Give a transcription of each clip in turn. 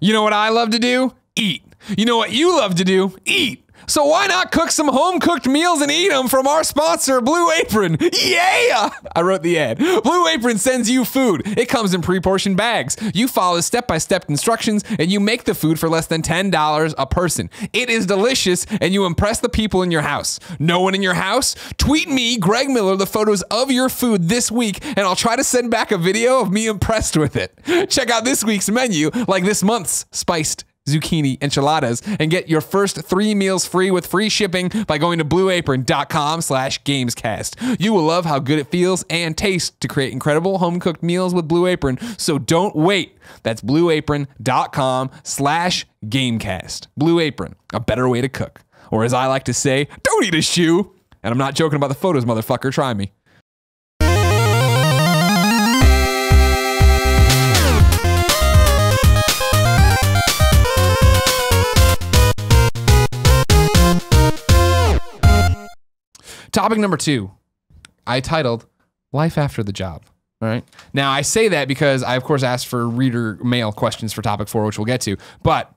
You know what I love to do? Eat. You know what you love to do? Eat. So why not cook some home cooked meals and eat them from our sponsor, Blue Apron? Yeah! I wrote the ad. Blue Apron sends you food. It comes in pre portioned bags. You follow step by step instructions and you make the food for less than $10 a person. It is delicious and you impress the people in your house. No one in your house? Tweet me, Greg Miller, the photos of your food this week and I'll try to send back a video of me impressed with it. Check out this week's menu, like this month's Spiced zucchini enchiladas and get your first three meals free with free shipping by going to blueapron.com slash gamescast you will love how good it feels and tastes to create incredible home cooked meals with blue apron so don't wait that's blueapron.com slash gamecast blue apron a better way to cook or as i like to say don't eat a shoe and i'm not joking about the photos motherfucker try me topic number two, I titled Life After the Job. All right. Now, I say that because I, of course, asked for reader mail questions for topic four, which we'll get to. But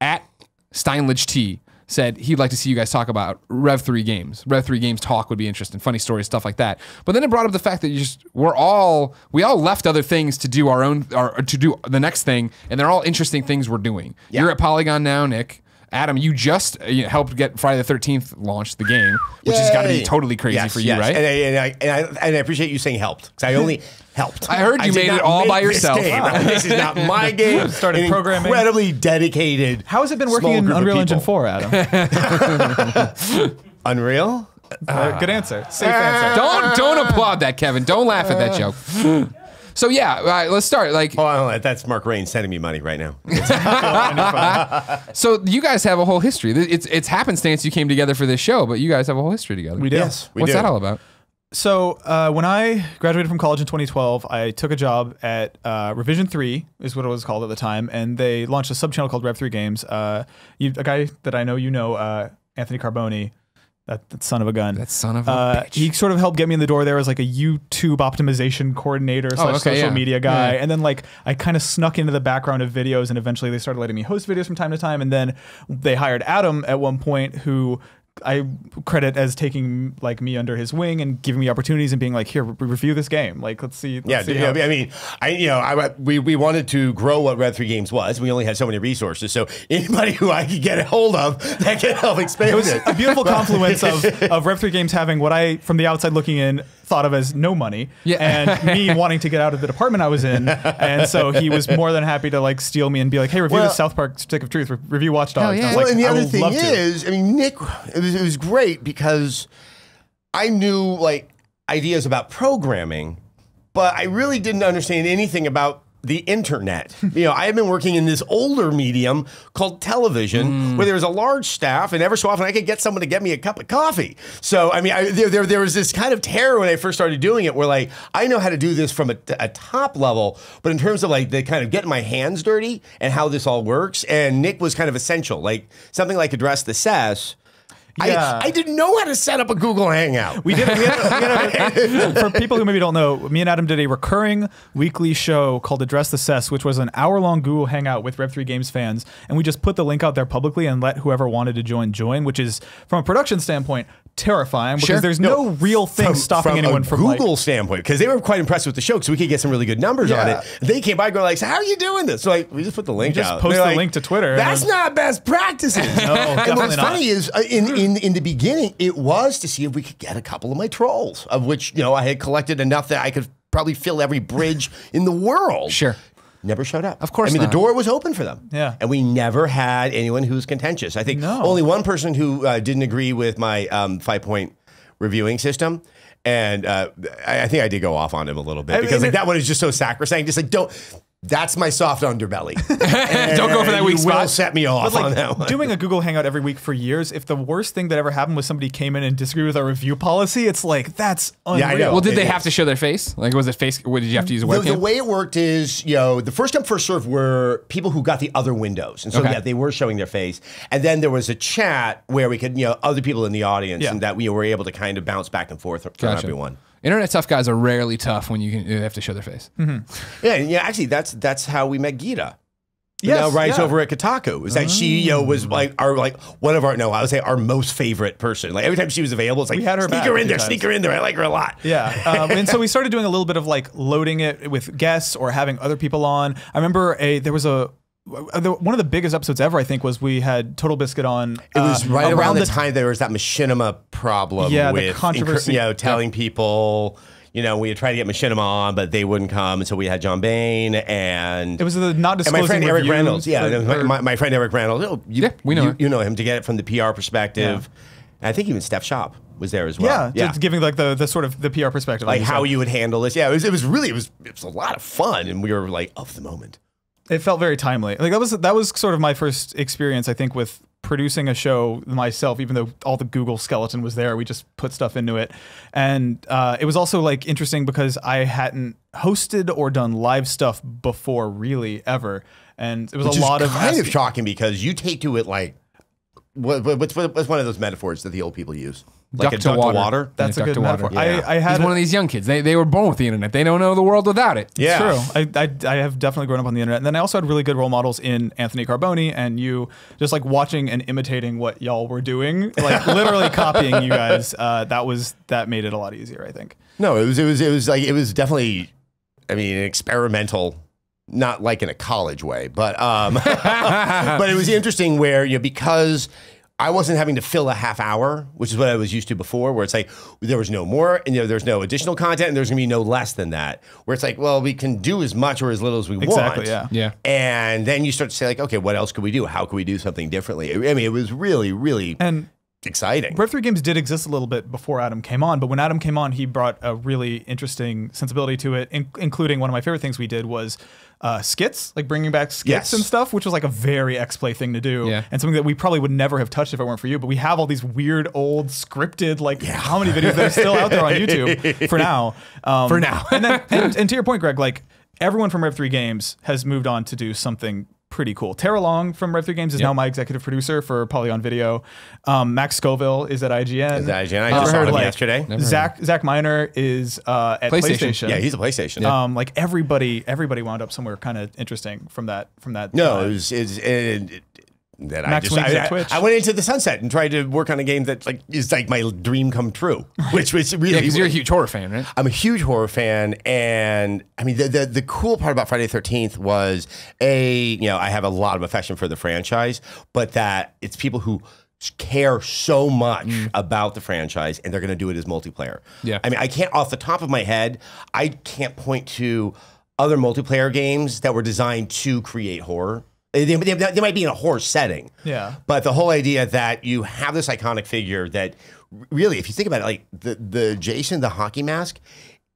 at Steinlich T said he'd like to see you guys talk about Rev 3 games. Rev 3 games talk would be interesting, funny stories, stuff like that. But then it brought up the fact that you just we're all we all left other things to do our own or to do the next thing, and they're all interesting things we're doing. Yeah. You're at Polygon now, Nick. Adam, you just uh, you helped get Friday the 13th launched the game, which Yay. has got to be totally crazy yes, for you, yes. right? And I, and, I, and, I, and I appreciate you saying helped because I only helped. I heard you I made it all by yourself. This, this, is not my game. Started An programming. Incredibly dedicated. How has it been working in Unreal Engine 4, Adam? Unreal? Uh, good answer. Safe ah. answer. Don't don't applaud that, Kevin. Don't laugh at that joke. So yeah, right, let's start. Like, oh, oh, that's Mark Rain sending me money right now. so you guys have a whole history. It's it's happenstance you came together for this show, but you guys have a whole history together. We do. Yes, we What's do. that all about? So uh, when I graduated from college in 2012, I took a job at uh, Revision Three, is what it was called at the time, and they launched a subchannel called Rev Three Games. Uh, you, a guy that I know you know, uh, Anthony Carboni that, that, son of a gun. That son of a uh, bitch. He sort of helped get me in the door there as like a YouTube optimization coordinator oh, slash oh, okay, social yeah. media guy. Yeah. And then like I kind of snuck into the background of videos and eventually they started letting me host videos from time to time. And then they hired Adam at one point who I credit as taking like me under his wing and giving me opportunities and being like, here, re- review this game. Like, let's see. Let's yeah, see yeah I mean, I you know, I we we wanted to grow what Red Three Games was. We only had so many resources, so anybody who I could get a hold of that could help expand it. Was it. a beautiful confluence of of Red Three Games having what I, from the outside looking in, thought of as no money yeah. and me wanting to get out of the department I was in. And so he was more than happy to like steal me and be like, hey, review well, the South Park Stick of Truth, re- review Watch Dogs. Oh, yeah. and, well, and the other thing is, to. I mean, Nick, it was, it was great because I knew like ideas about programming, but I really didn't understand anything about the internet. you know, I have been working in this older medium called television, mm. where there is a large staff, and ever so often I could get someone to get me a cup of coffee. So, I mean, I, there, there, there, was this kind of terror when I first started doing it, where like I know how to do this from a, a, top level, but in terms of like the kind of getting my hands dirty and how this all works, and Nick was kind of essential, like something like address the cess yeah. I, I didn't know how to set up a Google Hangout. We did. We had, we had a, for people who maybe don't know, me and Adam did a recurring weekly show called Address the Cess, which was an hour-long Google Hangout with Rev3 Games fans, and we just put the link out there publicly and let whoever wanted to join join, which is from a production standpoint terrifying because sure. there's no, no, real thing from, stopping from anyone from Google like, standpoint because they were quite impressed with the show because we could get some really good numbers yeah. on it. They came by going like, so "How are you doing this?" So like, we just put the link. just out. post the like, link to Twitter. That's not best practices. no, and what's not. funny is uh, in in in the beginning, it was to see if we could get a couple of my trolls, of which you know I had collected enough that I could probably fill every bridge in the world. Sure never showed up. Of course, I mean not. the door was open for them. Yeah, and we never had anyone who was contentious. I think no. only one person who uh, didn't agree with my um, five point reviewing system. And uh, I, think I did go off on him a little bit because mean, like, that one is just so sacrosanct. Just like don't that's my soft underbelly. Don't go for that weak spot. Will set me off like, on that one. Doing a Google Hangout every week for years. If the worst thing that ever happened was somebody came in and disagreed with our review policy, it's like that's unreal. Yeah, I know. Well, did it they is. have to show their face? Like, was it face? What did you have to use a webcam? The, the, way it worked is, you know, the first come first serve were people who got the other windows, and so okay. yeah, they were showing their face. And then there was a chat where we could, you know, other people in the audience, yeah. and that we were able to kind of bounce back and forth from gotcha. everyone. Internet tough guys are rarely tough when you can have to show their face. Mm-hmm. Yeah, yeah. Actually, that's that's how we met Gita. Yes, now writes yeah. over at Kotaku is that she Yo, was mm. like our like one of our no I would say our most favorite person like every time she was available it's like we had her sneak her in there times. sneak her in there I like her a lot yeah um, and so we started doing a little bit of like loading it with guests or having other people on I remember a there was a uh, one of the biggest episodes ever, I think, was we had Total Biscuit on. It was uh, right around, around the, time there was that machinima problem. Yeah, with the controversy. You know, telling yeah. people, you know, we had tried to get machinima on, but they wouldn't come. And so we had John Bain and it was the not disclosing. my friend Eric Reynolds. Yeah, or, my, my, friend Eric Reynolds. Oh, you, yeah, we know you, you, know him to get it from the PR perspective. Yeah. I think even Steph Shop was there as well. Yeah, yeah. giving like the, the sort of the PR perspective, like how you would handle this. Yeah, it was, it was really it was it was a lot of fun, and we were like of the moment it felt very timely. Like that was that was sort of my first experience, I think, with producing a show myself. Even though all the Google skeleton was there, we just put stuff into it, and uh, it was also like interesting because I hadn't hosted or done live stuff before, really ever, and it was Which a lot of kind of shocking because you take to it like what's one of those metaphors that the old people use? like duck, a to, duck water. to water. That's a, a good metaphor. Yeah. I, I had He's one of these young kids. They, they were born with the internet. They don't know the world without it. Yeah, it's true. I, I, I have definitely grown up on the internet. And then I also had really good role models in Anthony Carboni and you, just like watching and imitating what y'all were doing, like literally copying you guys. Uh, that was that made it a lot easier. I think. No, it was it was it was like it was definitely, I mean, experimental not like in a college way, but um, but it was interesting where you know because I wasn't having to fill a half hour, which is what I was used to before, where it's like there was no more, and you know, there's no additional content, and there's gonna be no less than that. Where it's like, well, we can do as much or as little as we exactly, want. Exactly. Yeah. Yeah. And then you start to say like, okay, what else could we do? How could we do something differently? I mean, it was really, really and exciting. Rev 3 games did exist a little bit before Adam came on, but when Adam came on, he brought a really interesting sensibility to it, in- including one of my favorite things we did was uh, skits, like bringing back skits yes. and stuff, which was like a very X Play thing to do, yeah. and something that we probably would never have touched if it weren't for you. But we have all these weird old scripted like yeah. comedy videos that are still out there on YouTube for now. Um, for now, and, then, and, and to your point, Greg, like everyone from Rev3 Games has moved on to do something pretty cool. Tara Long from Rev3 Games is yep. now my executive producer for Polygon Video. Um, Max Scoville is at IGN. Is at IGN. I just heard him like, yesterday. Zach Zach Miner is uh, at PlayStation. PlayStation. Yeah, he's a PlayStation. Yeah. Um, like everybody, everybody wound up somewhere kind of interesting from that. From that. No, it was, it, was, it, it, that Max I just I, I, I, went into the sunset and tried to work on a game that like is like my dream come true, which was really because yeah, you're a huge horror fan, right? I'm a huge horror fan, and I mean the, the the cool part about Friday the Thirteenth was a you know I have a lot of affection for the franchise, but that it's people who care so much mm. about the franchise and they're going to do it as multiplayer. Yeah. I mean, I can't off the top of my head, I can't point to other multiplayer games that were designed to create horror. They, they, they, might be in a horror setting. Yeah. But the whole idea that you have this iconic figure that really, if you think about it, like the, the Jason, the hockey mask,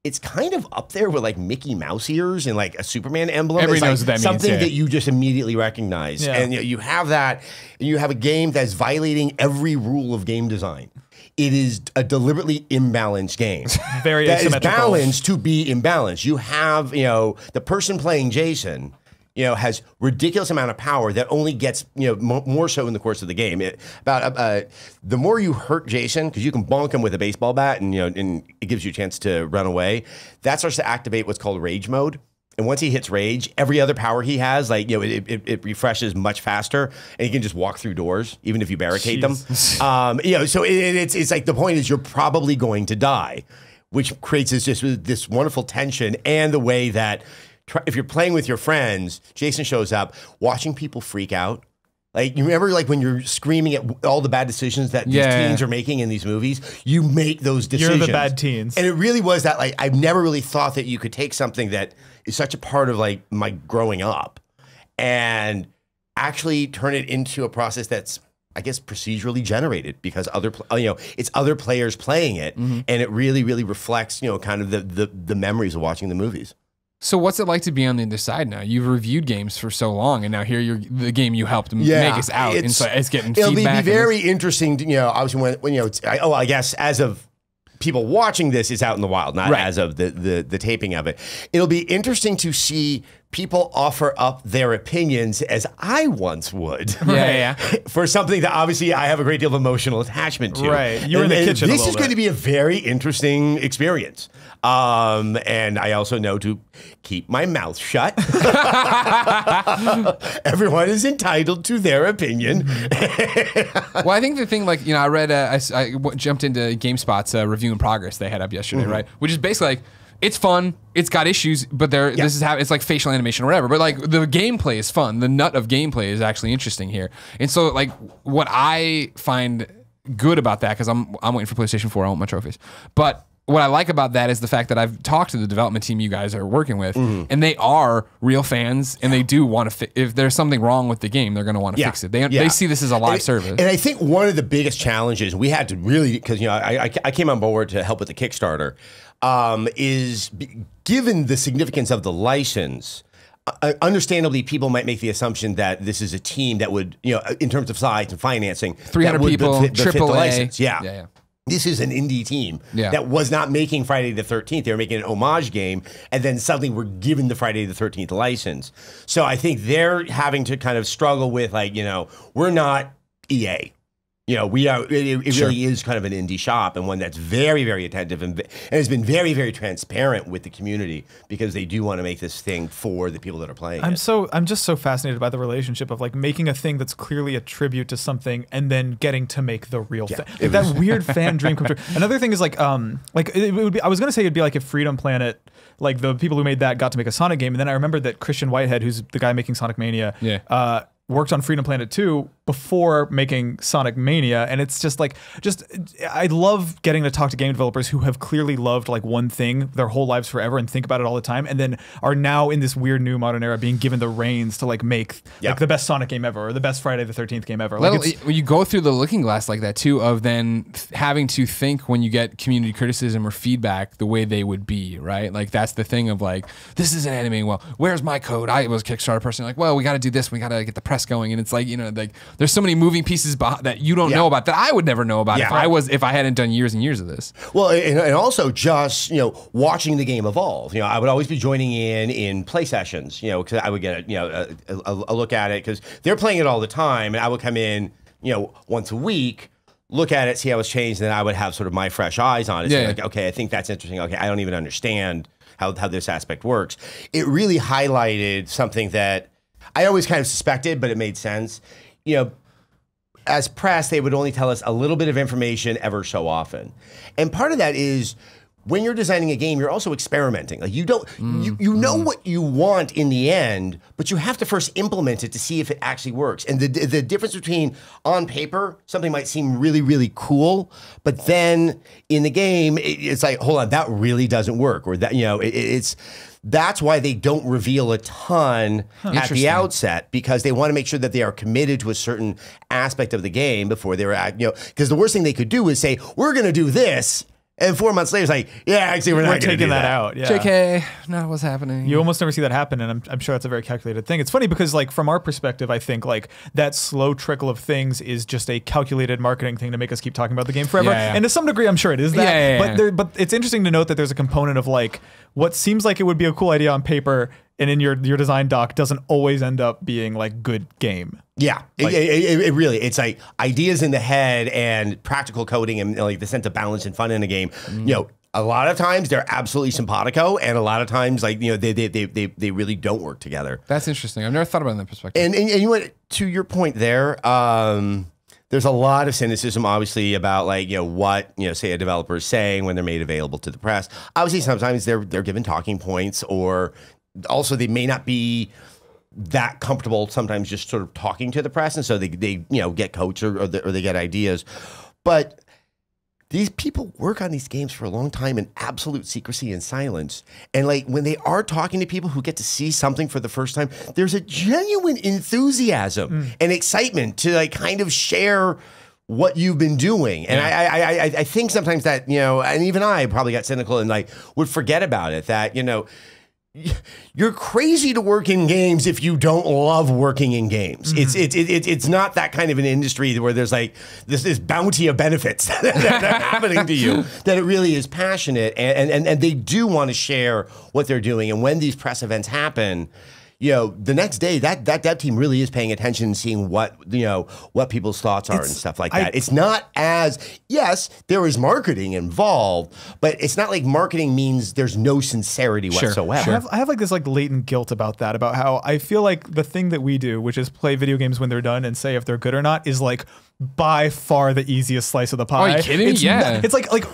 it's kind of up there with like Mickey Mouse ears and like a Superman emblem. Everybody it's knows like what that something means, yeah. that you just immediately recognize. Yeah. And you, know, you have that, and you have a game that's violating every rule of game design. It is a deliberately imbalanced game. Very that is balanced to be imbalanced. You have, you know, the person playing Jason – you know, has ridiculous amount of power that only gets, you know, more so in the course of the game. It, about uh, uh the more you hurt Jason, because you can bonk him with a baseball bat and, you know, and it gives you a chance to run away. That starts to activate what's called rage mode. And once he hits rage, every other power he has, like, you know, it, it, it, refreshes much faster and he can just walk through doors, even if you barricade Jeez. them. Um, you know, so it, it's, it's like the point is you're probably going to die, which creates this, just, this wonderful tension and the way that, if you're playing with your friends, Jason shows up, watching people freak out. Like you remember, like when you're screaming at all the bad decisions that these yeah. teens are making in these movies, you make those decisions. You're the bad teens, and it really was that. Like I've never really thought that you could take something that is such a part of like my growing up, and actually turn it into a process that's I guess procedurally generated because other you know it's other players playing it, mm -hmm. and it really really reflects you know kind of the, the the memories of watching the movies. So what's it like to be on the other side now? You've reviewed games for so long, and now here you're the game you helped yeah, make us out, and so it's getting it'll feedback. It'll be very interesting. To, you know, obviously when, when you know, I, oh, I guess as of people watching this is out in the wild, not right. as of the, the the taping of it. It'll be interesting to see people offer up their opinions as I once would. Yeah, right? yeah. For something that obviously I have a great deal of emotional attachment to. Right. You're and, in the kitchen. This is bit. going to be a very interesting experience. Um, and I also know to keep my mouth shut. Everyone is entitled to their opinion. Mm-hmm. well, I think the thing, like, you know, I read, uh, I, I jumped into GameSpot's uh, review in progress they had up yesterday, mm -hmm. right? Which is basically like, it's fun. It's got issues, but there yeah. this is how it's like facial animation or whatever. But like the gameplay is fun. The nut of gameplay is actually interesting here. And so like what I find good about that because I'm I'm waiting for PlayStation 4. I want my trophies, but what I like about that is the fact that I've talked to the development team you guys are working with, mm. and they are real fans, and they do want to. Fi- if there's something wrong with the game, they're going to want to yeah. fix it. They, yeah. they see this as a live and service. It, and I think one of the biggest challenges we had to really because you know I, I, I came on board to help with the Kickstarter, um, is given the significance of the license. Uh, understandably, people might make the assumption that this is a team that would, you know, uh, in terms of size and financing, 300 people, befit, befit the license. yeah. yeah, yeah this is an indie team yeah. that was not making Friday the 13th. They were making an homage game, and then suddenly we're given the Friday the 13th license. So I think they're having to kind of struggle with, like, you know, we're not EA. You know, we are, it, it sure. really is kind of an indie shop and one that's very, very attentive and, and has been very, very transparent with the community because they do want to make this thing for the people that are playing. I'm it. so, I'm just so fascinated by the relationship of like making a thing that's clearly a tribute to something and then getting to make the real yeah, thing. Like that weird fan dream come true. Another thing is like, um, like it, it would be, I was going to say it'd be like if Freedom Planet, like the people who made that got to make a Sonic game. And then I remembered that Christian Whitehead, who's the guy making Sonic Mania, yeah. uh, worked on Freedom Planet 2 before making Sonic Mania. And it's just like, just, I love getting to talk to game developers who have clearly loved like one thing their whole lives forever and think about it all the time. And then are now in this weird new modern era being given the reins to like make yeah. like the best Sonic game ever or the best Friday the 13th game ever. Like well, it, you go through the looking glass like that too, of then having to think when you get community criticism or feedback the way they would be, right? Like that's the thing of like, this isn't animating well. Where's my code? I was Kickstarter person. Like, well, we got to do this. We got to get the press going. And it's like, you know, like there's so many moving pieces that you don't yeah. know about that I would never know about yeah. if I was if I hadn't done years and years of this. Well, and, and, also just you know watching the game evolve. You know, I would always be joining in in play sessions. You know, because I would get a, you know a, a, a look at it because they're playing it all the time, and I would come in you know once a week look at it, see how it's changed, and then I would have sort of my fresh eyes on it. Yeah, like, okay, I think that's interesting. Okay, I don't even understand how, how this aspect works. It really highlighted something that I always kind of suspected, but it made sense you know, as press, they would only tell us a little bit of information ever so often. And part of that is when you're designing a game, you're also experimenting. Like you don't, mm, you, you know mm. what you want in the end, but you have to first implement it to see if it actually works. And the the difference between on paper, something might seem really really cool, but then in the game, it, it's like, hold on, that really doesn't work, or that you know, it, it's that's why they don't reveal a ton huh. at the outset because they want to make sure that they are committed to a certain aspect of the game before they're at, you know, because the worst thing they could do is say, we're going to do this. And four months later, it's like, yeah, actually, we're, we're taking that, that, out. Yeah. JK, not what's happening. You almost never see that happen, and I'm, I'm, sure that's a very calculated thing. It's funny because, like, from our perspective, I think like that slow trickle of things is just a calculated marketing thing to make us keep talking about the game forever. Yeah, yeah. And to some degree, I'm sure it is that. Yeah, yeah, but there, but it's interesting to note that there's a component of like what seems like it would be a cool idea on paper and in your your design doc doesn't always end up being like good game. Yeah, like, it, it, it, really it's like ideas in the head and practical coding and like the sense of balance and fun in a game. Mm. You know, a lot of times they're absolutely simpatico, and a lot of times like you know they they they they, they really don't work together. That's interesting. I've never thought about it in that perspective. And and, and you went to your point there. Um, there's a lot of cynicism, obviously, about like you know what you know say a developer is saying when they're made available to the press. Obviously, sometimes they're they're given talking points, or also they may not be that comfortable sometimes just sort of talking to the press, and so they they you know get coached or, or, the, or they get ideas, but these people work on these games for a long time in absolute secrecy and silence. And like when they are talking to people who get to see something for the first time, there's a genuine enthusiasm mm. and excitement to like kind of share what you've been doing. And yeah. I, I, I, I think sometimes that, you know, and even I probably got cynical and like would forget about it that, you know, you're crazy to work in games if you don't love working in games. Mm. It's mm-hmm. it's it, it's not that kind of an industry where there's like this this bounty of benefits that are happening to you. That it really is passionate and and and they do want to share what they're doing. And when these press events happen, you know, the next day that that dev team really is paying attention, and seeing what you know what people's thoughts are it's, and stuff like that. I, it's not as yes, there is marketing involved, but it's not like marketing means there's no sincerity sure, whatsoever. Sure. I, have, I have like this like latent guilt about that, about how I feel like the thing that we do, which is play video games when they're done and say if they're good or not, is like by far the easiest slice of the pie. Are you kidding? It's yeah. Not, it's like like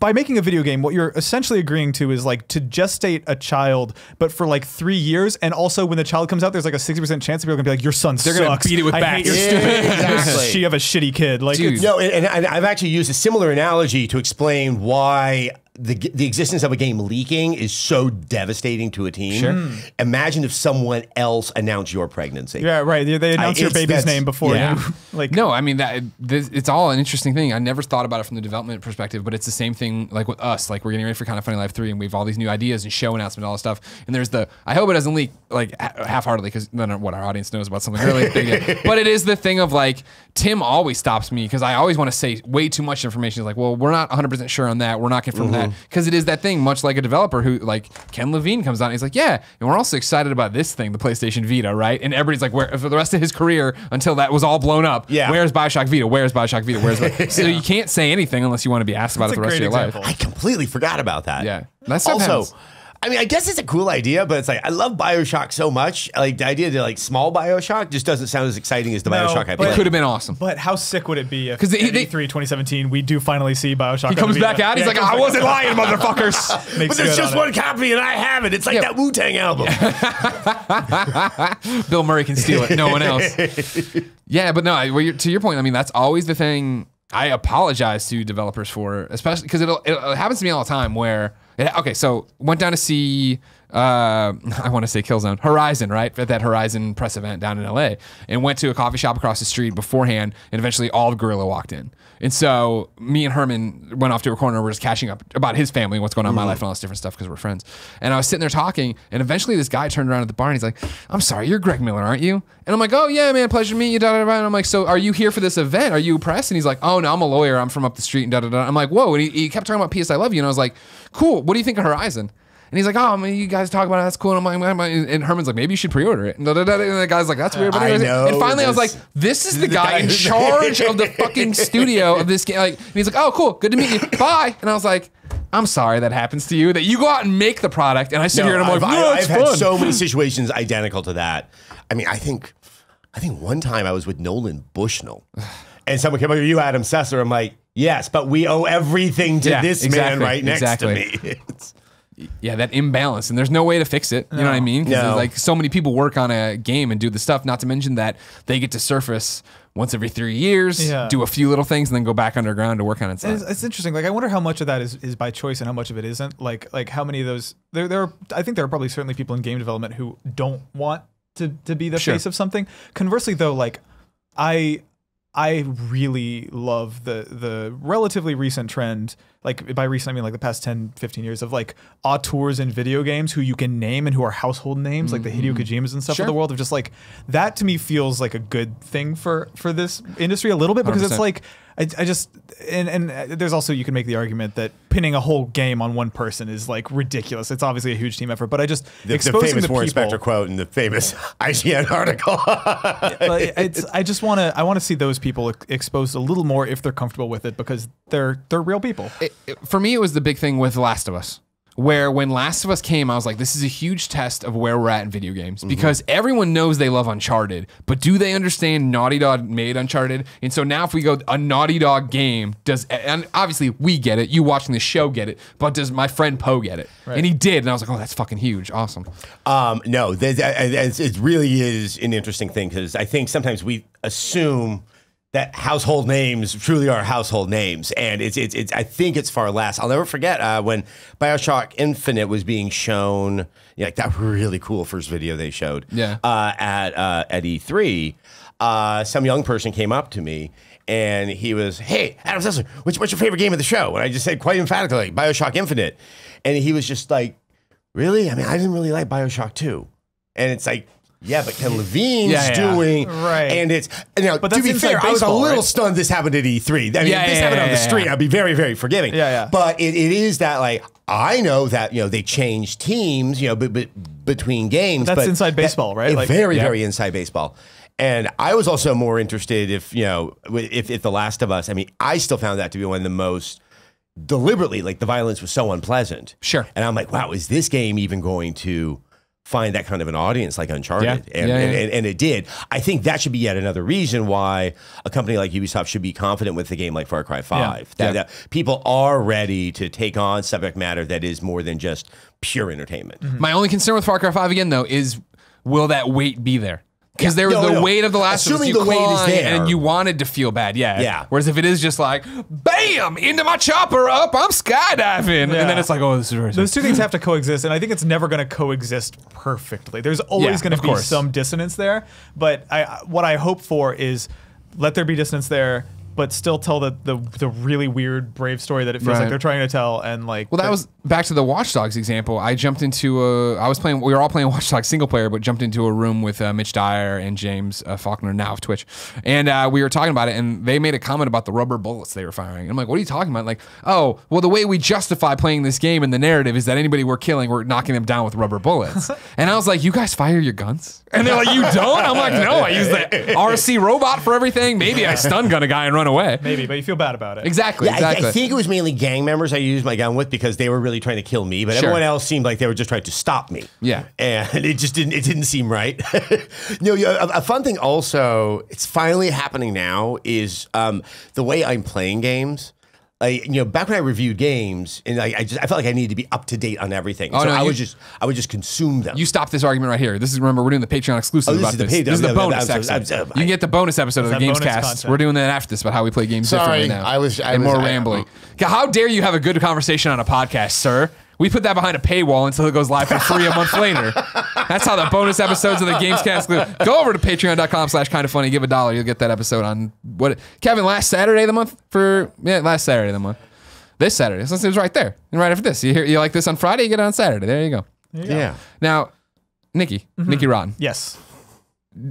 by making a video game, what you're essentially agreeing to is like to gestate a child, but for like three years, and also when the child comes out, there's like a sixty percent chance that people are gonna be like, "Your son They're sucks." They're gonna beat it with bats. Hate yeah, exactly. She have a shitty kid. Like, no, and, and I've actually used a similar analogy to explain why the the existence of a game leaking is so devastating to a team. Sure. Hmm. Imagine if someone else announced your pregnancy. Yeah, right. They, announced announce I, your baby's name before yeah. you. like no, I mean that this, it's all an interesting thing. I never thought about it from the development perspective, but it's the same thing like with us. Like we're getting ready for Kind of Funny Life three, and we have all these new ideas and show announcements and all this stuff. And there's the I hope it doesn't leak like half heartedly because then what our audience knows about something really big. but it is the thing of like Tim always stops me because I always want to say way too much information. He's like, well, we're not 100% sure on that. We're not confirming mm -hmm. that. Because mm-hmm. it is that thing, much like a developer who, like, Ken Levine comes on, and he's like, yeah, and we're also excited about this thing, the PlayStation Vita, right? And everybody's like, where for the rest of his career until that was all blown up, yeah. where's Bioshock Vita? Where's Bioshock Vita? Where's Bioshock? yeah. So you can't say anything unless you want to be asked about That's it the rest of your example. life. I completely forgot about that. Yeah. That's also, happens. I mean, I guess it's a cool idea, but it's like I love Bioshock so much. Like the idea to like small Bioshock just doesn't sound as exciting as the no, Bioshock I played. It could have been awesome. But how sick would it be if because E3 2017 we do finally see Bioshock? He comes back out. He's yeah, like, I wasn't lying, motherfuckers. but there's just on one it. copy and I have it. It's like yeah. that Wu Tang album. Bill Murray can steal it. No one else. yeah, but no. I, well, to your point, I mean that's always the thing I apologize to developers for, especially because it it happens to me all the time where, it, okay, so went down to see uh, I want to say Killzone Horizon, right? At that Horizon press event down in LA, and went to a coffee shop across the street beforehand, and eventually all of Gorilla walked in. And so me and Herman went off to a corner. We're just catching up about his family, what's going on in my mm-hmm. life, and all this different stuff because we're friends. And I was sitting there talking, and eventually this guy turned around at the bar and he's like, "I'm sorry, you're Greg Miller, aren't you?" And I'm like, "Oh yeah, man, pleasure to meet you." Da, da, da. And I'm like, "So are you here for this event? Are you press?" And he's like, "Oh no, I'm a lawyer. I'm from up the street." And da da da. I'm like, "Whoa!" And he, he kept talking about PS I Love You, and I was like, "Cool. What do you think of Horizon?" And he's like, oh, I mean, you guys talk about it. That's cool. And I'm like, and Herman's like, maybe you should pre-order it. And, da, da, da, and the guy's like, that's weird. But and finally, I was like, this is the, the guy, guy in charge of the fucking studio of this game. Like, and he's like, oh, cool. Good to meet you. Bye. And I was like, I'm sorry that happens to you. That you go out and make the product, and I sit no, here and I'm I've, like, no, I've, had so many situations identical to that. I mean, I think, I think one time I was with Nolan Bushnell, and someone came over, you Adam Sessler. I'm like, yes, but we owe everything to yeah, this exactly, man right next exactly. to me yeah, that imbalance, and there's no way to fix it. You no. know what I mean? Because no. like so many people work on a game and do the stuff. Not to mention that they get to surface once every three years, yeah. do a few little things, and then go back underground to work on it. It's, it's, interesting. Like I wonder how much of that is, is by choice and how much of it isn't. Like like how many of those there there are. I think there are probably certainly people in game development who don't want to to be the sure. face of something. Conversely, though, like I I really love the the relatively recent trend like by recent I mean like the past 10, 15 years of like auteurs in video games who you can name and who are household names, mm-hmm. like the Hideo mm-hmm. Kojimas and stuff sure. of the world of just like that to me feels like a good thing for for this industry a little bit because 100%. it's like I, I, just and and there's also you can make the argument that pinning a whole game on one person is like ridiculous. It's obviously a huge team effort, but I just the, exposing the famous the Warren Spector quote and the famous IGN article. It's I just want to I want to see those people exposed a little more if they're comfortable with it because they're they're real people for me, it was the big thing with Last of Us where when Last of Us came, I was like, this is a huge test of where we're at in video games mm-hmm. because everyone knows they love Uncharted, but do they understand Naughty Dog made Uncharted? And so now if we go a Naughty Dog game, does and obviously we get it, you watching the show get it, but does my friend Poe get it? Right. And he did, and I was like, oh, that's fucking huge, awesome. Um, no, uh, uh, it really is an interesting thing because I think sometimes we assume that household names truly are household names, and it's it's, it's I think it's far less. I'll never forget uh, when Bioshock Infinite was being shown, you know, like that really cool first video they showed, yeah, uh, at uh, at E3. Uh, some young person came up to me and he was, "Hey, Adam Sessler, what's, what's your favorite game of the show?" And I just said quite emphatically, like, "Bioshock Infinite," and he was just like, "Really? I mean, I didn't really like Bioshock 2. and it's like yeah, but Ken Levine's yeah, yeah. doing right, and it's now. But to be fair, baseball, I was a little right? stunned this happened at E3. I mean, yeah, if this happened on the street, I'd be very, very forgiving. Yeah, yeah. But it, it is that like I know that you know they change teams, you know, but, but between games. That's inside baseball, that, right? Like, very, very inside baseball. And I was also more interested if you know if, if The Last of Us. I mean, I still found that to be one of the most deliberately like the violence was so unpleasant. Sure. And I'm like, wow, is this game even going to? find that kind of an audience like Uncharted, yeah. And, yeah, yeah. And, and, and, it did. I think that should be yet another reason why a company like Ubisoft should be confident with a game like Far Cry Five. That, that, people are ready to take on subject matter that is more than just pure entertainment. Mm -hmm. My only concern with Far Cry Five again, though, is will that weight be there? Because yeah. there was no, the no. weight of the last Assuming one. the weight is there. And you wanted to feel bad, yeah. Yeah. Whereas if it is just like, bam, into my chopper up, I'm skydiving. Yeah. And then it's like, oh, this is very Those two things have to coexist. And I think it's never going to coexist perfectly. There's always yeah, going to be course. some dissonance there. But I, what I hope for is let there be dissonance there but still tell the, the the really weird brave story that it feels right. like they're trying to tell and like well that was back to the watchdogs example i jumped into a i was playing we were all playing watchdogs single player but jumped into a room with uh, mitch dyer and james uh, faulkner now of twitch and uh, we were talking about it and they made a comment about the rubber bullets they were firing and i'm like what are you talking about like oh well the way we justify playing this game in the narrative is that anybody we're killing we're knocking them down with rubber bullets and i was like you guys fire your guns and they're like, you don't? I'm like, no, I use the RC robot for everything. Maybe I stun gun a guy and run away. Maybe, but you feel bad about it. Exactly. Yeah, exactly. I, I, think it was mainly gang members I used my gun with because they were really trying to kill me, but sure. everyone else seemed like they were just trying to stop me. Yeah. And it just didn't it didn't seem right. no, a, a, fun thing also, it's finally happening now is um, the way I'm playing games I, you know, back when I reviewed games, and I, I, just I felt like I needed to be up to date on everything. Oh, so no, I you, would just I would just consume them. You stop this argument right here. This is remember we're doing the Patreon exclusive oh, this about is the, this. this is the bonus i episode. I'm, I'm, you can get the bonus episode of the Games Cast. We're doing that after this about how we play games Sorry, differently now. I was I and was, more rambling. Uh, how dare you have a good conversation on a podcast, sir? We put that behind a paywall until it goes live for free a month later. That's how the bonus episodes of the games cast Go over to patreon.com slash kind of funny. Give a dollar. You'll get that episode on what Kevin last Saturday of the month for yeah last Saturday of the month. This Saturday. Since it was right there and right after this. You hear you like this on Friday. You get it on Saturday. There you go. yeah. Now, Nikki, mm -hmm. Nikki Rotten. Yes.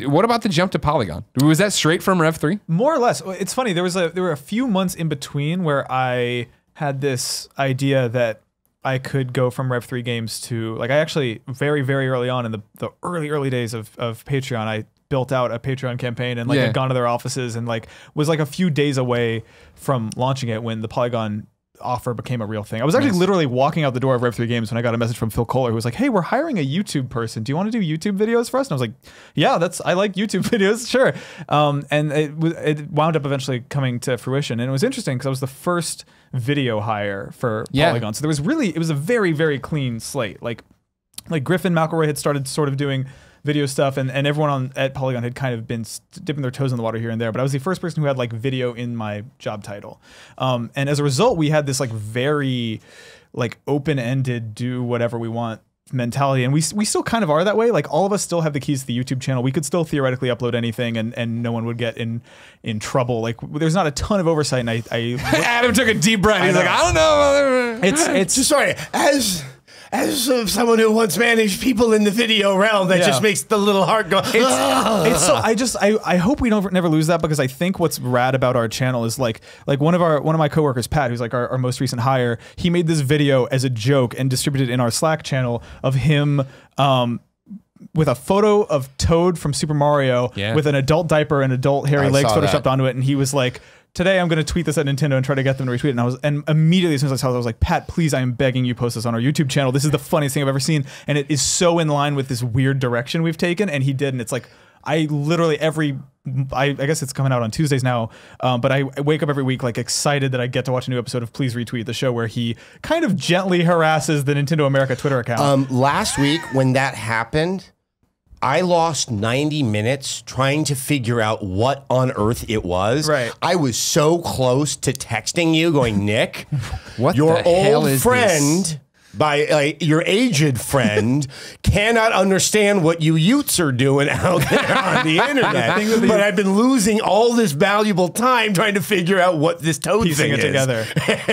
What about the jump to Polygon? Was that straight from Rev three? More or less. It's funny. There was a there were a few months in between where I had this idea that I could go from Rev three games to like I actually very very early on in the the early early days of of Patreon I built out a Patreon campaign and like yeah. had gone to their offices and like was like a few days away from launching it when the Polygon offer became a real thing. I was actually nice. literally walking out the door of Rev3 Games when I got a message from Phil Kohler who was like, "Hey, we're hiring a YouTube person. Do you want to do YouTube videos for us?" And I was like, "Yeah, that's I like YouTube videos, sure." Um, and it it wound up eventually coming to fruition, and it was interesting because I was the first video hire for yeah. Polygon, so there was really it was a very very clean slate. Like like Griffin McElroy had started sort of doing video stuff, and, and everyone on at Polygon had kind of been dipping their toes in the water here and there. But I was the first person who had like video in my job title, um, and as a result, we had this like very like open ended, do whatever we want mentality and we, we still kind of are that way like all of us still have the keys to the youtube channel we could still theoretically upload anything and and no one would get in in trouble like there's not a ton of oversight and i, I adam took a deep breath I he's know. like i don't know it's it's just sorry as as of someone who once managed people in the video realm, that yeah. just makes the little heart go. It's, it's, so. I just I, I hope we don't never lose that because I think what's rad about our channel is like like one of our one of my coworkers, Pat, who's like our, our most recent hire. He made this video as a joke and distributed in our Slack channel of him. Um, with a photo of Toad from Super Mario yeah. with an adult diaper and adult hairy I legs photoshopped that. onto it, and he was like, today I'm going to tweet this at Nintendo and try to get them to retweet it. And I was, and immediately as soon as I saw this, I was like, Pat, please, I am begging you post this on our YouTube channel. This is the funniest thing I've ever seen, and it is so in line with this weird direction we've taken. And he did, and it's like. I literally every I, I, guess it's coming out on Tuesdays now, um, but I, I, wake up every week like excited that I get to watch a new episode of Please Retweet the Show where he kind of gently harasses the Nintendo America Twitter account. Um, last week when that happened, I lost 90 minutes trying to figure out what on earth it was. Right. I was so close to texting you, going, Nick, what your old friend. This? By your aged friend cannot understand what you Utes are doing out there on the internet. but I've been losing all this valuable time trying to figure out what this toad Piecing thing it is. together.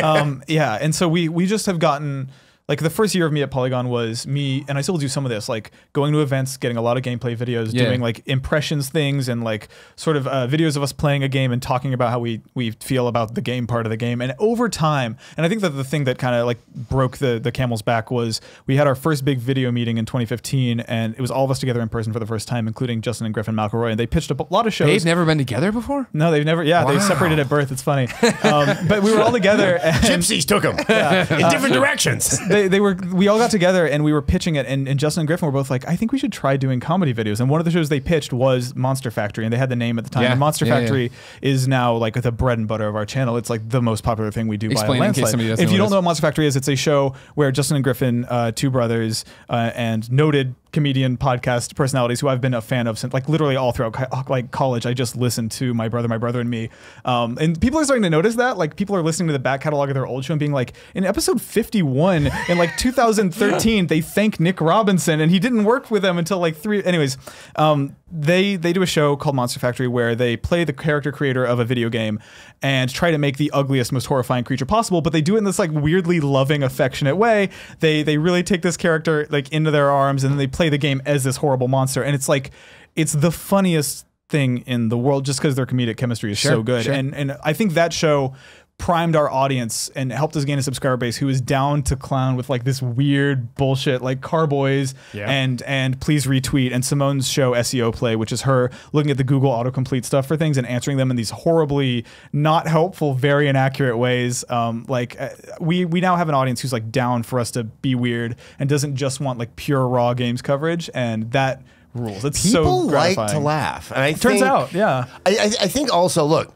um, yeah, and so we we just have gotten like the first year of me at Polygon was me, and I still do some of this, like going to events, getting a lot of gameplay videos, yeah. doing like impressions things, and like sort of uh, videos of us playing a game and talking about how we we feel about the game part of the game. And over time, and I think that the thing that kind of like broke the the camel's back was we had our first big video meeting in 2015, and it was all of us together in person for the first time, including Justin and Griffin McElroy, and they pitched a lot of shows. They've never been together before. No, they've never. Yeah, wow. they separated at birth. It's funny, um, but we were all together. And, Gypsies took them yeah, in uh, different directions. They, they, they were we all got together and we were pitching it and, and Justin and Griffin were both like, I think we should try doing comedy videos. And one of the shows they pitched was Monster Factory, and they had the name at the time. Yeah. And Monster yeah, Factory yeah. is now like the bread and butter of our channel. It's like the most popular thing we do Explain by a landslide. If you don't know what Monster Factory is, it's a show where Justin and Griffin, uh, two brothers, uh, and noted comedian podcast personalities who I've been a fan of since like literally all throughout like college. I just listened to my brother, my brother and me. Um, and people are starting to notice that like people are listening to the back catalog of their old show and being like in episode 51 in like 2013, they thank Nick Robinson and he didn't work with them until like three. Anyways, um, they they do a show called Monster Factory where they play the character creator of a video game and try to make the ugliest, most horrifying creature possible, but they do it in this like weirdly loving, affectionate way. They they really take this character like into their arms and then they play the game as this horrible monster. And it's like it's the funniest thing in the world just because their comedic chemistry is sure, so good. Sure. And and I think that show primed our audience and helped us gain a subscriber base who is down to clown with like this weird bullshit like carboys yeah. and and please retweet and Simone's show SEO play which is her looking at the Google autocomplete stuff for things and answering them in these horribly not helpful very inaccurate ways um, like uh, we we now have an audience who's like down for us to be weird and doesn't just want like pure raw games coverage and that rules it's people so like to laugh and I turns think, out yeah I, I, I think also look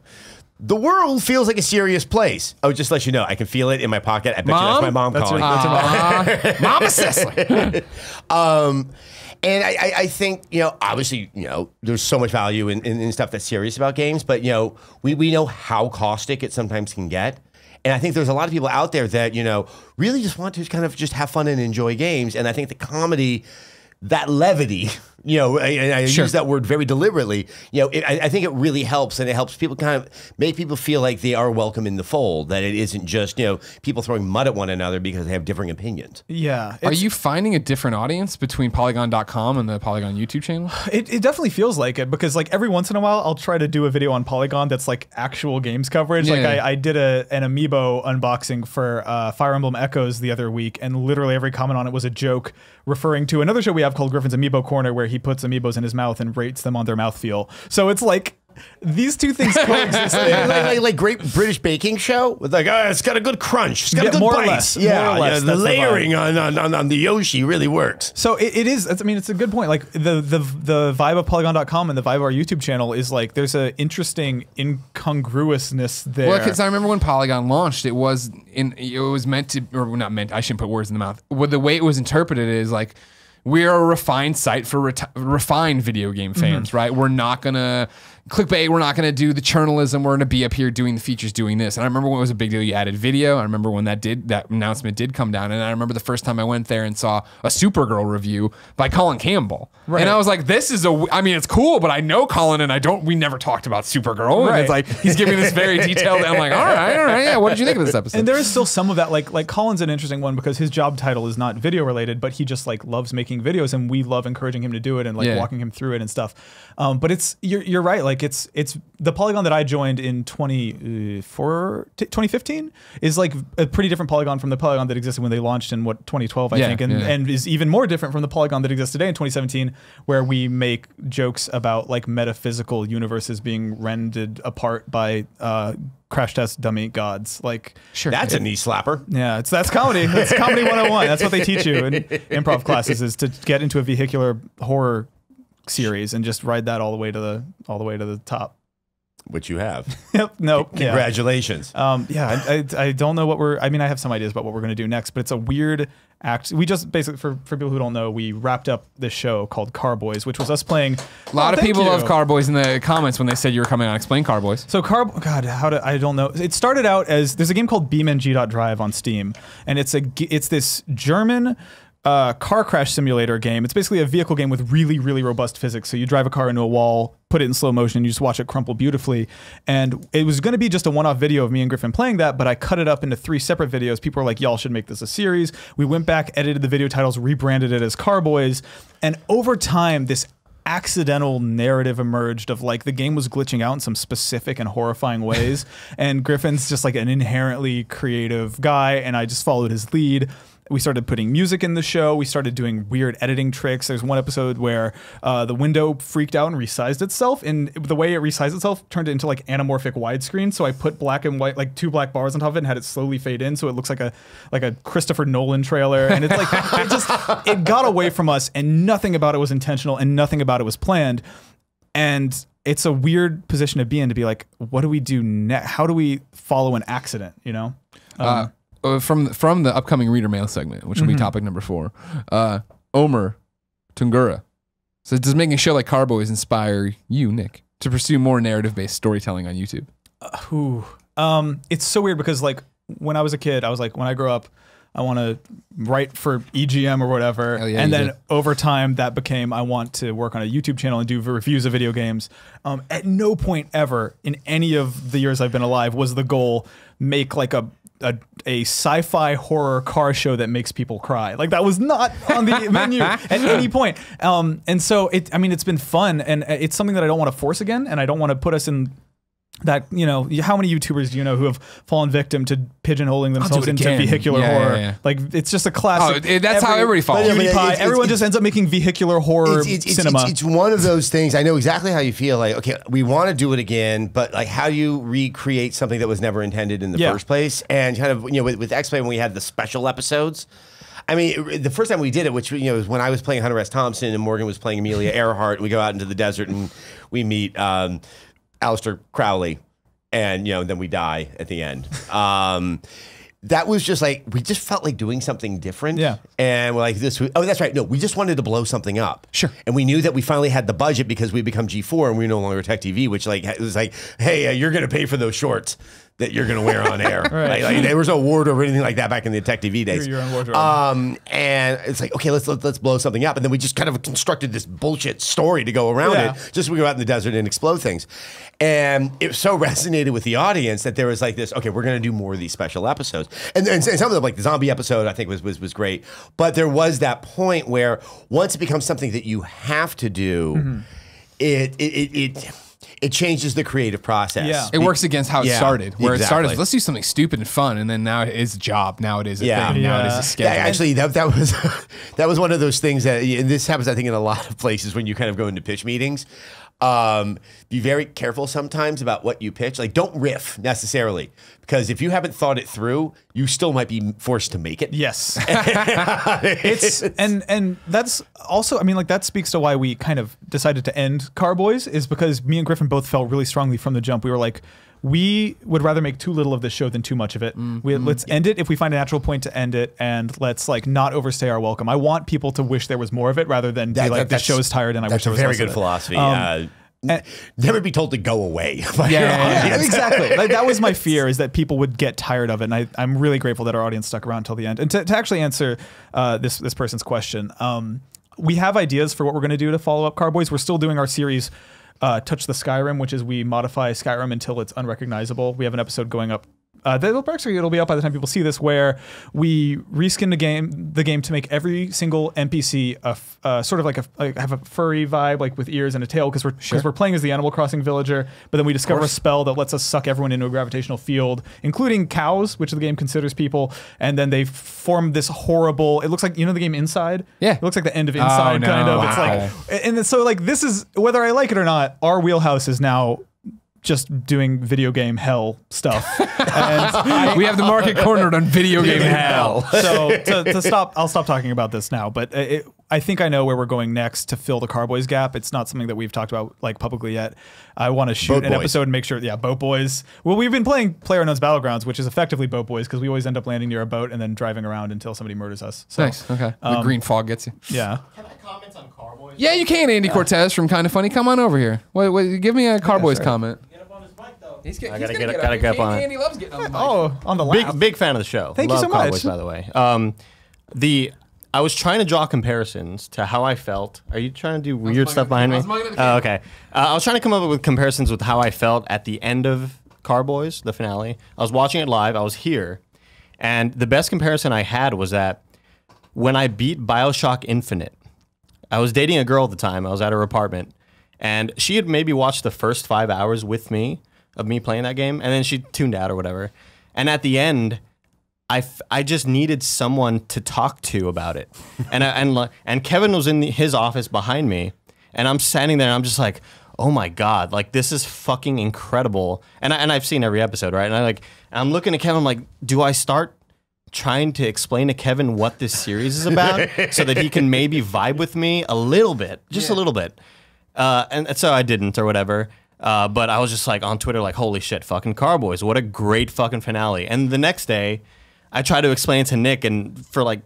the world feels like a serious place. Oh, just let you know, I can feel it in my pocket. I bet Mom? you that's my mom That's calling. Uh, mom Cicely. um, and I, I, I, think, you know, obviously, you know, there's so much value in, in, in stuff that's serious about games, but, you know, we, we know how caustic it sometimes can get. And I think there's a lot of people out there that, you know, really just want to kind of just have fun and enjoy games. And I think the comedy, that levity, you know, I, I sure. use that word very deliberately. You know, it, I, I, think it really helps, and it helps people kind of make people feel like they are welcome in the fold. That it isn't just you know people throwing mud at one another because they have differing opinions. Yeah. Are you finding a different audience between Polygon.com and the Polygon YouTube channel? It, it definitely feels like it because like every once in a while I'll try to do a video on Polygon that's like actual games coverage. Yeah. Like I, I, did a an Amiibo unboxing for uh, Fire Emblem Echoes the other week, and literally every comment on it was a joke referring to another show we have called Griffin's Amiibo Corner where he he puts amiibos in his mouth and rates them on their mouth feel. So it's like these two things coexist. like, like, like, Great British Baking Show, with like, oh, it's got a good crunch. It's got yeah, a good more bite. Or less, yeah, more or less, yeah the layering on, on, on the Yoshi really works. So it, it is. I mean, it's a good point. Like the the the vibe of Polygon.com and the vibe of our YouTube channel is like there's an interesting incongruousness there. Well, because I remember when Polygon launched, it was in it was meant to or not meant. I shouldn't put words in the mouth. Well, the way it was interpreted is like we are a refined site for refined video game fans, mm-hmm. right? We're not gonna clickbait. We're not going to do the journalism. We're going to be up here doing the features, doing this. And I remember when it was a big deal, you added video. I remember when that did that announcement did come down, and I remember the first time I went there and saw a Supergirl review by Colin Campbell, right. and I was like, "This is a. I mean, it's cool, but I know Colin, and I don't. We never talked about Supergirl, right. and it's like he's giving this very detailed. I'm like, all right, all right, yeah. What did you think of this episode? And there is still some of that. Like, like Colin's an interesting one because his job title is not video related, but he just like loves making videos, and we love encouraging him to do it and like yeah. walking him through it and stuff. Um, but it's you're you're right, like like it's it's the Polygon that I joined in 2015 is like a pretty different Polygon from the Polygon that existed when they launched in what 2012 I yeah, think, and, yeah. and is even more different from the Polygon that exists today in 2017, where we make jokes about like metaphysical universes being rendered apart by. Uh, crash test dummy gods. Like sure, that's it, a knee slapper. Yeah, it's that's comedy. That's comedy 101. That's what they teach you in improv classes is to get into a vehicular horror series and just ride that all the way to the all the way to the top. Which you have. yep. No. Congratulations. Yeah, um, yeah I, I, I, don't know what we're. I mean, I have some ideas about what we're going to do next, but it's a weird act. We just basically, for, for people who don't know, we wrapped up this show called Carboys, which was us playing. A lot oh, of people you. love Carboys in the comments when they said you were coming on Explain Carboys. So Car, God, how do I don't know. It started out as there's a game called BeamNG.Drive on Steam, and it's a it's this German uh, car crash simulator game. It's basically a vehicle game with really, really robust physics. So you drive a car into a wall, put it in slow motion, and you just watch it crumple beautifully. And it was going to be just a one off video of me and Griffin playing that, but I cut it up into three separate videos. People were like, y'all should make this a series. We went back, edited the video titles, rebranded it as Carboys. And over time, this accidental narrative emerged of like the game was glitching out in some specific and horrifying ways. and Griffin's just like an inherently creative guy, and I just followed his lead. We started putting music in the show. We started doing weird editing tricks. There's one episode where uh, the window freaked out and resized itself, and the way it resized itself turned it into like anamorphic widescreen. So I put black and white, like two black bars on top of it, and had it slowly fade in, so it looks like a like a Christopher Nolan trailer. And it's like it just it got away from us, and nothing about it was intentional, and nothing about it was planned. And it's a weird position to be in to be like, what do we do next? How do we follow an accident? You know. Uh, um, uh, uh, from from the upcoming reader mail segment, which will mm-hmm. be topic number four. Uh, Omer Tungura says, "Does making a show like Carboys inspire you, Nick, to pursue more narrative-based storytelling on YouTube?" Uh, ooh. Um, it's so weird because like when I was a kid, I was like, when I grow up, I want to write for EGM or whatever. Yeah, and then did. over time, that became I want to work on a YouTube channel and do reviews of video games. Um, at no point ever in any of the years I've been alive was the goal make like a a, a sci-fi horror car show that makes people cry. Like that was not on the menu at any point. Um, and so it, I mean, it's been fun, and uh, it's something that I don't want to force again, and I don't want to put us in that you know how many youtubers do you know who have fallen victim to pigeonholing oh, themselves into again. vehicular yeah, horror yeah, yeah. like it's just a classic oh, it, that's every, how everybody falls everyone just ends up making vehicular horror cinema it's, one of those things i know exactly how you feel like okay we want to do it again but like how do you recreate something that was never intended in the first place and kind of you know with, with x Men, when we had the special episodes I mean, the first time we did it, which you know, was when I was playing Hunter S. Thompson and Morgan was playing Amelia Earhart, and we go out into the desert and we meet um, Aleister Crowley, and you know then we die at the end. Um, that was just like we just felt like doing something different. Yeah. And we're like this. Oh, that's right. No, we just wanted to blow something up. Sure. And we knew that we finally had the budget because we become G4 and we no longer Tech TV, which like was like, hey, uh, you're gonna pay for those shorts that you're going to wear on air. right. Like, like, there was no wardrobe or anything like that back in the Tech TV days. wardrobe. Um, and it's like, okay, let's let, let's blow something up, and then we just kind of constructed this bullshit story to go around yeah. it. Just so we go out in the desert and explode things, and it so resonated with the audience that there was like this. Okay, we're going to do more of these special episodes, and, and, and some of them, like the zombie episode, I think was was was great. But there was that point where once it becomes something that you have to do, mm -hmm. it it. it, it it changes the creative process. Yeah. It works against how it yeah, started, where exactly. it started. Let's do something stupid and fun, and then now it is a job. Now it is a yeah. thing. Yeah. Now it is a schedule. Yeah, actually, that, that was that was one of those things that and this happens, I think, in a lot of places when you kind of go into pitch meetings. Um, be very careful sometimes about what you pitch. Like, don't riff necessarily, because if you haven't thought it through, you still might be forced to make it. Yes, it's and and that's also. I mean, like that speaks to why we kind of decided to end Carboys is because me and Griffin both felt really strongly from the jump. We were like, we would rather make too little of this show than too much of it. Mm-hmm. We, let's end it if we find a natural point to end it, and let's like not overstay our welcome. I want people to wish there was more of it rather than that, be like that, this show is tired and I wish there was a very good philosophy. Um, uh, and, never be told to go away. yeah, yeah exactly. Like, that was my fear is that people would get tired of it. And I, am really grateful that our audience stuck around until the end. And to, to actually answer uh, this this person's question, um, we have ideas for what we're going to do to follow up Carboys. We're still doing our series uh, Touch the Skyrim, which is we modify Skyrim until it's unrecognizable. We have an episode going up uh, it'll be out by the time people see this, where we reskin the game, the game to make every single NPC a f- uh, sort of like a like have a furry vibe, like with ears and a tail, because we're because sure. we're playing as the Animal Crossing villager. But then we discover a spell that lets us suck everyone into a gravitational field, including cows, which the game considers people. And then they form this horrible. It looks like you know the game Inside. Yeah, it looks like the end of Inside, oh, no. kind of. Wow. It's like, and so like this is whether I like it or not, our wheelhouse is now just doing video game hell stuff. I, we have the market cornered on video game hell. so to, to, stop, I'll stop talking about this now. But it, I think I know where we're going next to fill the Carboys gap. It's not something that we've talked about like publicly yet. I want to shoot boat an boys. episode and make sure, yeah, Boat Boys. Well, we've been playing Player Unknown's Battlegrounds, which is effectively Boat Boys because we always end up landing near a boat and then driving around until somebody murders us. So, nice. Okay. Um, the green fog gets you. Yeah. Can I comment on Carboys? Yeah, you can, Andy yeah. Cortez from Kind of Funny. Come on over here. Wait, wait, give me a Carboys yeah, sure. comment. He's get, I gotta get, get, gotta get up, on it. Andy loves getting on the mic. Oh, on the lap. Big big fan of the show. Thank Love you so much. by the way. Um, the I was trying to draw comparisons to how I felt. Are you trying to do weird stuff behind me? Oh, okay. Uh, I was trying to come up with comparisons with how I felt at the end of Carboys, the finale. I was watching it live. I was here, and the best comparison I had was that when I beat Bioshock Infinite, I was dating a girl at the time. I was at her apartment, and she had maybe watched the first five hours with me of me playing that game, and then she tuned out or whatever. And at the end, I, I just needed someone to talk to about it, and I, and and Kevin was in the, his office behind me, and I'm standing there, and I'm just like, oh my god, like this is fucking incredible. And I, and I've seen every episode, right? And I like and I'm looking at Kevin, I'm like, do I start trying to explain to Kevin what this series is about so that he can maybe vibe with me a little bit, just yeah. a little bit. Uh, and, and so I didn't or whatever. Uh, but I was just like on Twitter, like, holy shit, fucking Carboys, what a great fucking finale. And the next day, I tried to explain it to Nick, and for like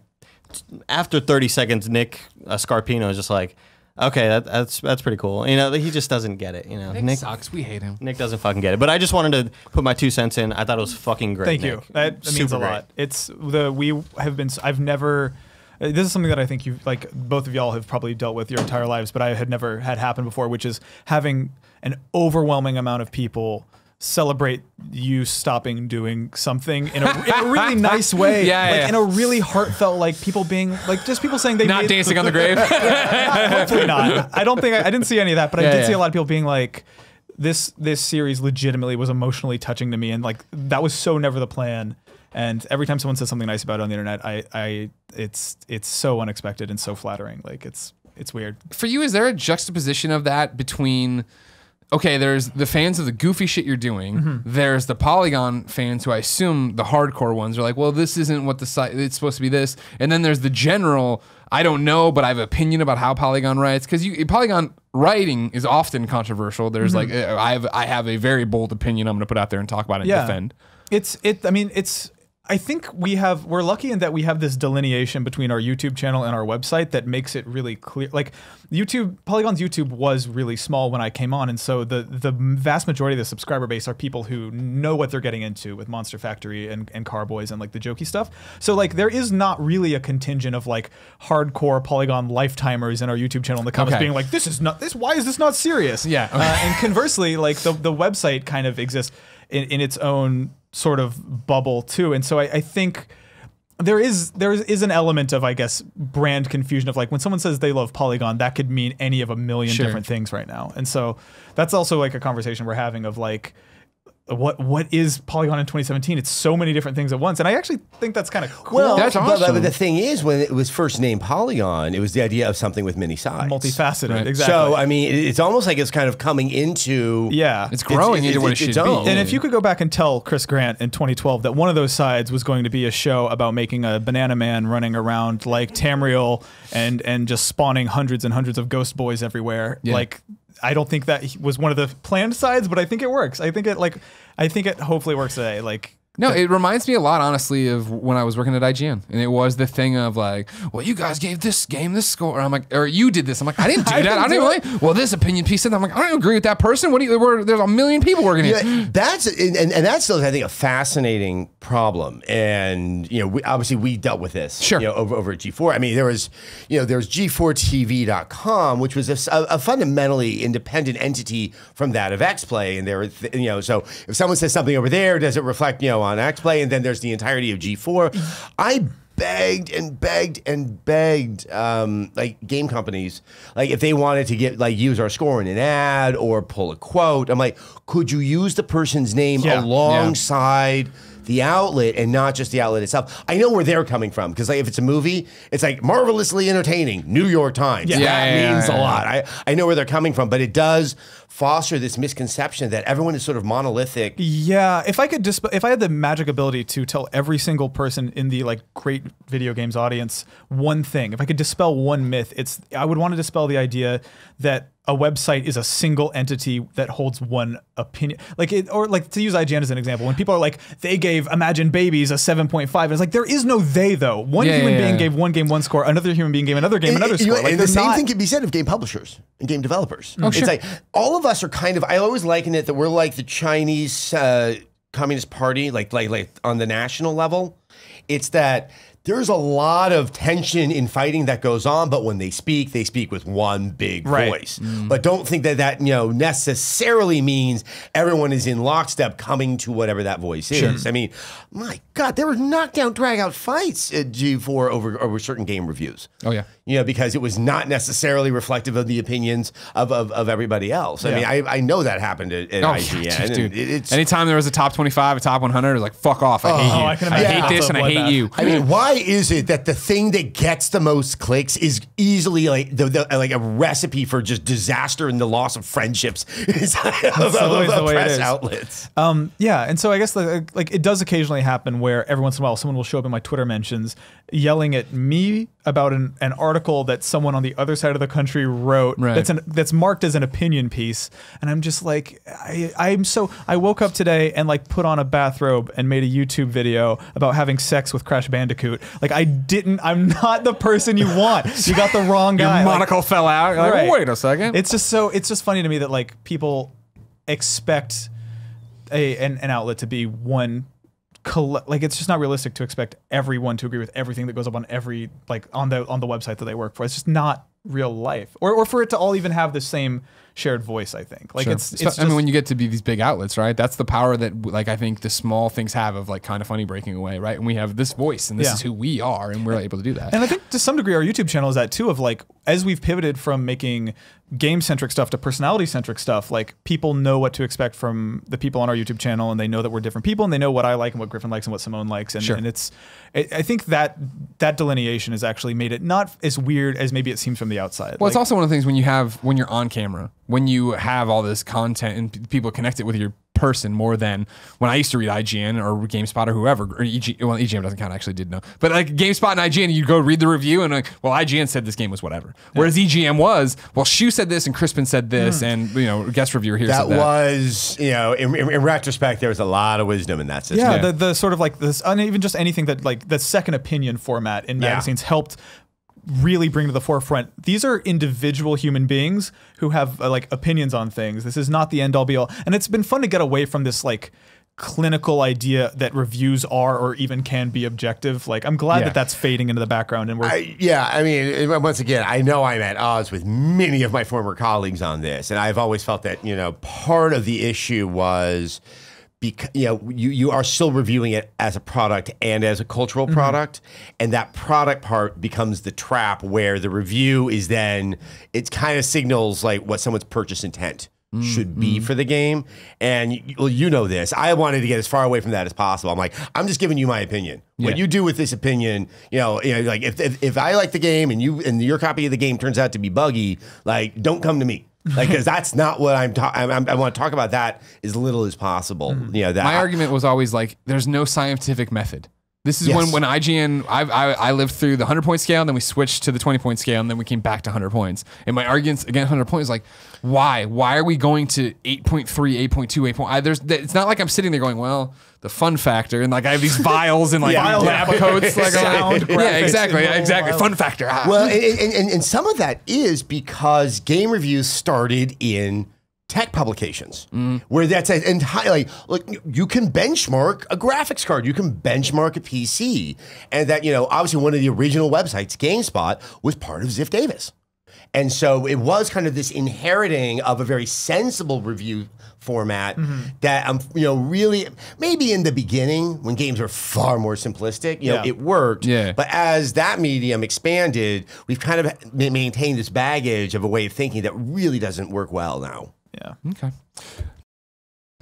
after 30 seconds, Nick uh, Scarpino is just like, okay, that, that's that's pretty cool. You know, he just doesn't get it. You know, Nick, Nick, sucks. We hate him. Nick doesn't fucking get it. But I just wanted to put my two cents in. I thought it was fucking great. Thank Nick. you. That, that means a great. lot. It's the we have been. I've never uh, this is something that I think you like both of y'all have probably dealt with your entire lives, but I had never had happen before, which is having an overwhelming amount of people celebrate you stopping doing something in a, in a really nice way. yeah, like yeah. in a really heartfelt, like people being like just people saying they not made, dancing on the grave. yeah, not, hopefully not. I don't think I, I, didn't see any of that, but yeah, I did see a lot of people being like. This this series legitimately was emotionally touching to me, and like that was so never the plan. And every time someone says something nice about it on the internet, I, I, it's, it's so unexpected and so flattering. Like it's, it's weird. For you, is there a juxtaposition of that between? okay, there's the fans of the goofy shit you're doing. Mm -hmm. There's the Polygon fans who I assume the hardcore ones are like, well, this isn't what the site it's supposed to be this. And then there's the general, I don't know, but I have opinion about how Polygon writes cuz you Polygon writing is often controversial. There's mm -hmm. like I have I have a very bold opinion I'm going to put out there and talk about it yeah. and defend. It's it I mean, it's I think we have we're lucky in that we have this delineation between our YouTube channel and our website that makes it really clear. Like YouTube Polygon's YouTube was really small when I came on, and so the the vast majority of the subscriber base are people who know what they're getting into with Monster Factory and and Carboys and like the jokey stuff. So like there is not really a contingent of like hardcore Polygon lifetimers in our YouTube channel in the comments okay. being like this is not this why is this not serious? Yeah. Okay. Uh, and conversely, like the the website kind of exists in, in its own sort of bubble too. And so I, I think there is there is, an element of I guess brand confusion of like when someone says they love Polygon, that could mean any of a million sure. different things right now. And so that's also like a conversation we're having of like what what is Polygon in 2017? It's so many different things at once, and I actually think that's kind of cool. Well, that's awesome. But, the thing is, when it was first named Polygon, it was the idea of something with many sides, multifaceted. Right. Exactly. So I mean, it's almost like it's kind of coming into yeah, it's growing it's, into what it, should own. be. And if you could go back and tell Chris Grant in 2012 that one of those sides was going to be a show about making a banana man running around like Tamriel and and just spawning hundreds and hundreds of ghost boys everywhere, yeah. like I don't think that was one of the planned sides, but I think it works. I think it like I think it hopefully works today. Like no, it reminds me a lot, honestly, of when I was working at IGN, and it was the thing of like, well, you guys gave this game this score. I'm like, or you did this. I'm like, I didn't do I that. Didn't I do not Like, well, this opinion piece said. I'm like, I don't agree with that person. What do you? there's a million people working yeah, here. That's and, and that's I think a fascinating problem. And you know, we, obviously we dealt with this. Sure. You know, over, over at G4. I mean, there was, you know, there was G4TV.com, which was a, a fundamentally independent entity from that of XPlay, and there, you know, so if someone says something over there, does it reflect, you know? on Axe Play, and then there's the entirety of G4. I begged and begged and begged um, like game companies like if they wanted to get like use our score in an ad or pull a quote i'm like could you use the person's name yeah, alongside yeah the outlet and not just the outlet itself. I know where they're coming from because like if it's a movie, it's like marvelously entertaining. New York Times. Yeah, that yeah, means yeah, a lot. I I know where they're coming from, but it does foster this misconception that everyone is sort of monolithic. Yeah, if I could dispel, disp- if I had the magic ability to tell every single person in the like great video games audience one thing, if I could dispel one myth, it's I would want to dispel the idea that a website is a single entity that holds one opinion. Like it, or like to use IGN as an example, when people are like, they gave Imagine Babies a 7.5, it's like, there is no they though. One yeah, human yeah, being yeah. gave one game one score, another human being gave another game it, another it, score. Like, the same not... thing can be said of game publishers and game developers. Oh, it's like, all of us are kind of, I always liken it that we're like the Chinese uh, Communist Party, like, like, like on the national level. It's that there's a lot of tension in fighting that goes on, but when they speak, they speak with one big right. voice. Mm. But don't think that that you know necessarily means everyone is in lockstep coming to whatever that voice sure. is. I mean, my God, there were knockdown, dragout fights at G4 over over certain game reviews. Oh yeah, you know because it was not necessarily reflective of the opinions of of, of everybody else. I mean, I, I know that happened at, at oh, IGN. Yeah, geez, dude. It, Anytime there was a top twenty five, a top one hundred, like fuck off. I oh, hate you. I, I hate this and I hate you. I mean, why? is it that the thing that gets the most clicks is easily like the, the like a recipe for just disaster and the loss of friendships Is always the way press it is. outlets? Um, yeah, and so I guess like it does occasionally happen where every once in a while someone will show up in my Twitter mentions yelling at me about an, an article that someone on the other side of the country wrote right. that's an, that's marked as an opinion piece and I'm just like I I'm so I woke up today and like put on a bathrobe and made a YouTube video about having sex with Crash Bandicoot like I didn't I'm not the person you want you got the wrong guy Your monocle like, fell out like, right. wait a second it's just so it's just funny to me that like people expect a an, an outlet to be one like it's just not realistic to expect everyone to agree with everything that goes up on every like on the on the website that they work for. It's just not real life, or or for it to all even have the same shared voice. I think like sure. it's, it's so, just, I mean when you get to be these big outlets, right? That's the power that like I think the small things have of like kind of funny breaking away, right? And we have this voice, and this yeah. is who we are, and we're able to do that. And I think to some degree our YouTube channel is that too. Of like as we've pivoted from making game centric stuff to personality centric stuff. Like people know what to expect from the people on our YouTube channel, and they know that we're different people, and they know what I like and what Griffin likes and what Simone likes, and, sure. and it's. I think that that delineation has actually made it not as weird as maybe it seems from the outside. Well, like, it's also one of the things when you have when you're on camera, when you have all this content and people connect it with your person more than when I used to read IGN or GameSpot or whoever. Or EG, well, EGM doesn't count. I actually did know, but like GameSpot and IGN, you go read the review and like, well, IGN said this game was whatever, yeah. whereas EGM was, well, Shu said this and Crispin said this, mm. and you know, guest reviewer here that, that was, you know, in, in, in, retrospect, there was a lot of wisdom in that system. Yeah, yeah. The, the, sort of like this, and even just anything that like the second opinion format in magazines yeah. helped really bring to the forefront these are individual human beings who have uh, like opinions on things this is not the end all be all and it's been fun to get away from this like clinical idea that reviews are or even can be objective like i'm glad yeah. that that's fading into the background and we're I, yeah i mean once again i know i'm at odds with many of my former colleagues on this and i've always felt that you know part of the issue was because you know you you are still reviewing it as a product and as a cultural mm -hmm. product and that product part becomes the trap where the review is then it kind of signals like what someone's purchase intent mm -hmm. should be mm-hmm. for the game and you, well, you know this i wanted to get as far away from that as possible i'm like i'm just giving you my opinion yeah. what you do with this opinion you know, you know like if, if if i like the game and you and your copy of the game turns out to be buggy like don't come to me like because that's not what I'm talking. I, want to talk about that as little as possible. Mm. You know, that my argument was always like, there's no scientific method. This is yes. when when IGN I, I, I lived through the 100 point scale and then we switched to the 20 point scale and then we came back to 100 points. And my arguments again 100 points is like why why are we going to 8.3 8.2 8. Point, I, there's it's not like I'm sitting there going well the fun factor, and like I have these vials and like yeah. lab coats, like sound, like, yeah, exactly, exactly. Fun factor. Ah. Well, and, and, and some of that is because game reviews started in tech publications mm. where that's entirely like you can benchmark a graphics card you can benchmark a pc and that you know obviously one of the original websites gamespot was part of ziff davis and so it was kind of this inheriting of a very sensible review format mm-hmm. that I'm, you know, really maybe in the beginning when games were far more simplistic, you know, yeah. it worked. Yeah. But as that medium expanded, we've kind of maintained this baggage of a way of thinking that really doesn't work well now. Yeah. Okay.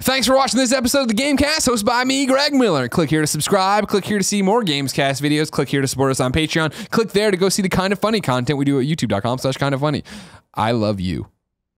Thanks for watching this episode of the Gamecast, hosted by me, Greg Miller. Click here to subscribe. Click here to see more Gamescast videos. Click here to support us on Patreon. Click there to go see the kind of funny content we do at youtube.com slash kind of funny. I love you.